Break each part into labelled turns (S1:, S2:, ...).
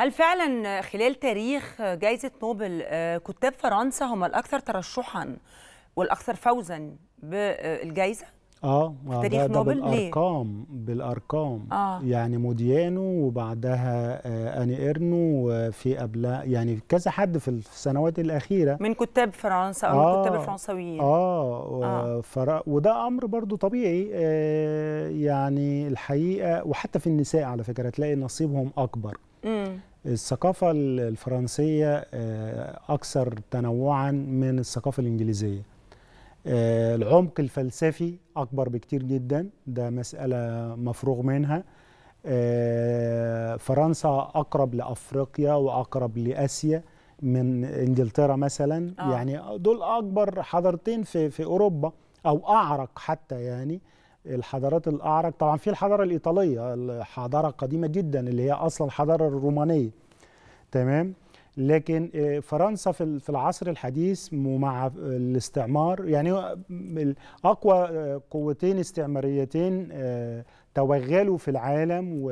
S1: هل فعلا خلال تاريخ جائزة نوبل آه، كتاب فرنسا هم الأكثر ترشحا والأكثر فوزا بالجائزة؟ اه, آه، تاريخ ده, نوبل بالارقام ليه؟ بالارقام آه. يعني موديانو وبعدها آه اني ايرنو وفي قبلها يعني كذا حد في السنوات الاخيره من كتاب فرنسا او آه. من كتاب الفرنسويين اه, آه. فر... وده امر برضو طبيعي آه يعني الحقيقه وحتى في النساء على فكره تلاقي نصيبهم اكبر الثقافة الفرنسية آه، أكثر تنوعا من الثقافة الإنجليزية آه، العمق الفلسفي أكبر بكتير جدا ده مسألة مفروغ منها آه، فرنسا أقرب لأفريقيا وأقرب لآسيا من إنجلترا مثلا آه. يعني دول أكبر حضارتين في, في أوروبا أو أعرق حتى يعني الحضارات الأعرق طبعا في الحضارة الإيطالية الحضارة قديمة جدا اللي هي أصلا الحضارة الرومانية تمام لكن آه، فرنسا في العصر الحديث ومع الاستعمار يعني آه، اقوى آه، قوتين استعماريتين توغلوا في العالم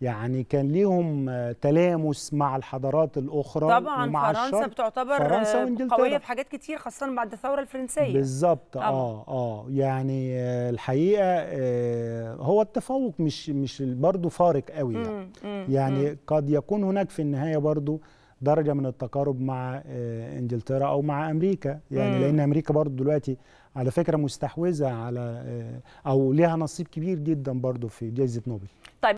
S1: يعني كان ليهم تلامس مع الحضارات الاخرى طبعا ومع فرنسا الشرق. بتعتبر فرنسا قويه في حاجات كتير خاصه بعد الثوره الفرنسيه بالظبط اه اه يعني آه، الحقيقه آه، هو التفوق مش مش برضه فارق قوي يعني, مم. مم. يعني قد يكون هناك في النهايه برضه درجه من التقارب مع آه، انجلترا او مع امريكا يعني مم. لان امريكا برضه دلوقتي على فكره مستحوذه على او ليها نصيب كبير جدا برضه في جائزه نوبل طيب